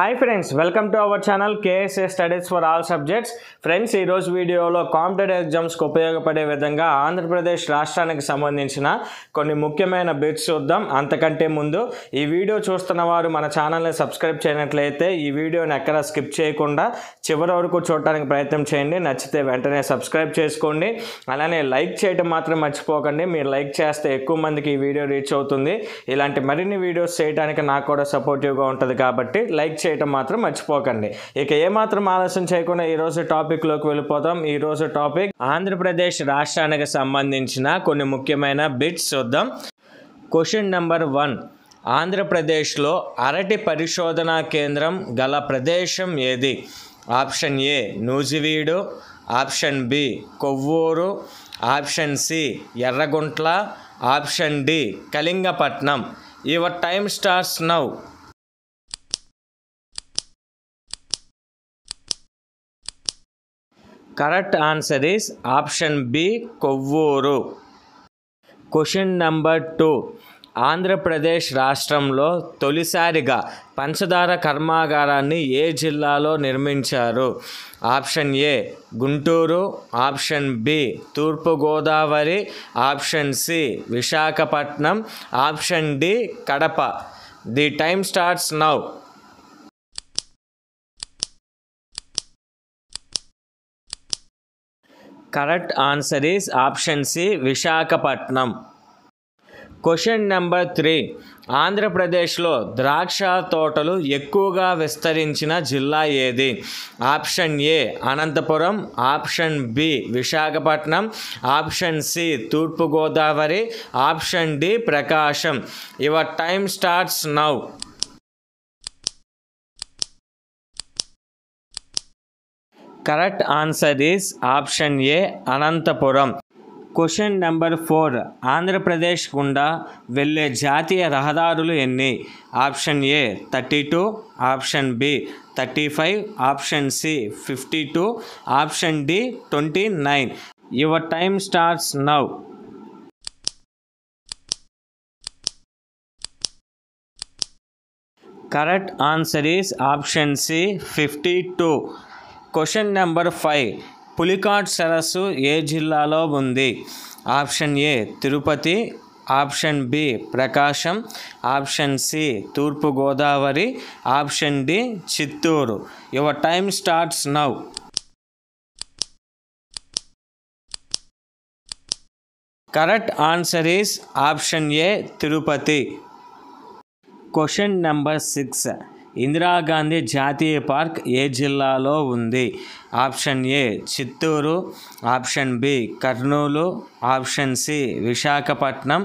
hi friends welcome to our channel KSA studies for all subjects friends ఈరోజు వీడియోలో competitive ఎగ్జామ్స్కి ఉపయోగపడే విధంగా ఆంధ్రప్రదేశ్ రాష్ట్రానికి సంబంధించిన కొన్ని ముఖ్యమైన బిట్స్ చూద్దాం అంతకంటే ముందు ఈ వీడియో చూస్తున్న వారు మన ఛానల్ని సబ్స్క్రైబ్ చేయనట్లయితే ఈ వీడియోని ఎక్కడ స్కిప్ చేయకుండా చివరి వరకు చూడటానికి ప్రయత్నం చేయండి నచ్చితే వెంటనే సబ్స్క్రైబ్ చేసుకోండి అలానే లైక్ చేయడం మాత్రం మర్చిపోకండి మీరు లైక్ చేస్తే ఎక్కువ మందికి ఈ వీడియో రీచ్ అవుతుంది ఇలాంటి మరిన్ని వీడియోస్ చేయడానికి నాకు కూడా సపోర్టివ్గా ఉంటుంది కాబట్టి లైక్ చేయటం మాత్రం మర్చిపోకండి ఇక ఏమాత్రం ఆలస్యం చేయకుండా ఈరోజు టాపిక్లోకి వెళ్ళిపోతాం ఈరోజు టాపిక్ ఆంధ్రప్రదేశ్ రాష్ట్రానికి సంబంధించిన కొన్ని ముఖ్యమైన బిట్స్ చూద్దాం క్వశ్చన్ నెంబర్ వన్ ఆంధ్రప్రదేశ్లో అరటి పరిశోధనా కేంద్రం గల ప్రదేశం ఏది option A Nuzvid option B Kovvur option C Yerraguntla option D Kalingapatnam your time starts now correct answer is option B Kovvur question number two Andhra Pradesh రాష్ట్రంలో తొలిసారిగా పంచదార కర్మాగారాన్ని ఏ జిల్లాలో నిర్మించారు option A Guntur option B Thoorpu Godavari option C Visakhapatnam option D Kadapa the time starts now correct answer is option C Visakhapatnam question number three ఆంధ్రప్రదేశ్లో ద్రాక్ష తోటలు ఎక్కువగా విస్తరించిన జిల్లా ఏది option A Anantapuram option B Visakhapatnam option C Thoorpu Godavari option D Prakasam your time starts now correct answer is option A Anantapuram question number four Andhra Pradesh గుండా వెళ్ళే జాతీయ రహదారులు ఎన్ని option A thirty two option B thirty five option C fifty two option D twenty nine your time starts now correct answer is option C fifty two question number five Pulicat సరస్సు ఏ జిల్లాలో ఉంది option A Tirupati option B Prakasam option C Thoorpu Godavari option D Chittoor your time starts now correct answer is option A Tirupati question number six Indira Gandhi జాతీయ park ఏ జిల్లాలో ఉంది option A Chittoor option B Kurnool option C Visakhapatnam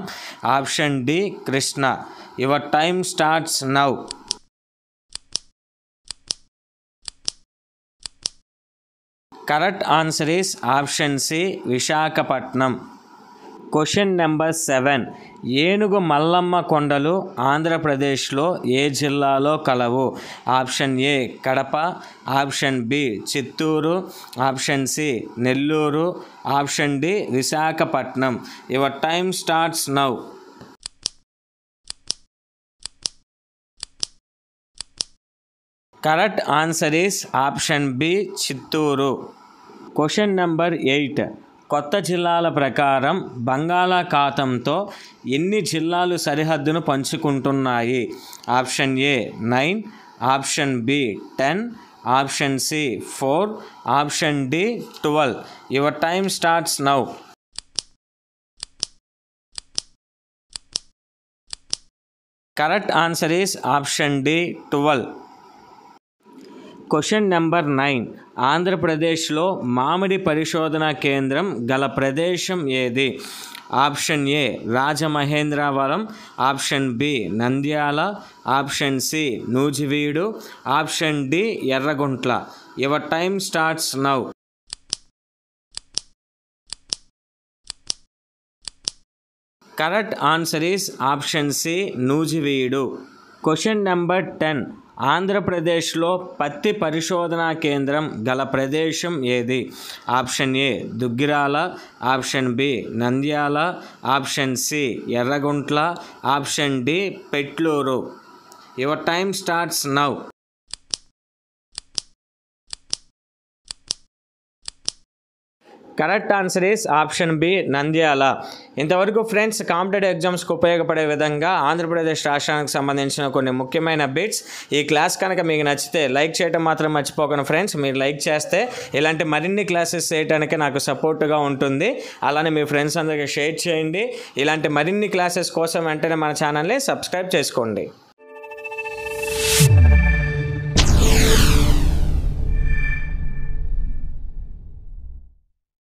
option D Krishna your time starts now correct answer is option C Visakhapatnam question number seven Enugu Mallamma కొండలు ఆంధ్రప్రదేశ్లో ఏ జిల్లాలో కలవు option A Kadapa option B Chittoor option C Nellore option D Visakhapatnam your time starts now correct answer is option B Chittoor question number eight కొత్త జిల్లాల ప్రకారం బంగాళాఖాతంతో ఎన్ని జిల్లాలు సరిహద్దును పంచుకుంటున్నాయి option A nine option B ten option C four option D twelve your time starts now correct answer is option D twelve question number nine ఆంధ్రప్రదేశ్లో మామిడి పరిశోధన కేంద్రం గల ప్రదేశం ఏది option A Rajamahendravaram option B Nandyal option C Nuzvid option D Erraguntla your time starts now correct answer is option C Nuzvid question number ten ఆంధ్రప్రదేశ్లో పత్తి పరిశోధనా కేంద్రం గల ప్రదేశం ఏది option A Duggirala option B Nandyal option C Yerraguntla option D Petluru your time starts now correct answer is option B Nandyal ఇంతవరకు friends competitive ఎగ్జామ్స్కి ఉపయోగపడే విధంగా ఆంధ్రప్రదేశ్ రాష్ట్రానికి సంబంధించిన కొన్ని ముఖ్యమైన బిట్స్ ఈ క్లాస్ కనుక మీకు నచ్చితే లైక్ చేయడం మాత్రం మర్చిపోకండి ఫ్రెండ్స్ మీరు లైక్ చేస్తే ఇలాంటి మరిన్ని క్లాసెస్ చేయడానికి నాకు సపోర్ట్గా ఉంటుంది అలానే మీ ఫ్రెండ్స్ అందరికీ షేర్ చేయండి ఇలాంటి మరిన్ని క్లాసెస్ కోసం వెంటనే మన ఛానల్ని సబ్స్క్రైబ్ చేసుకోండి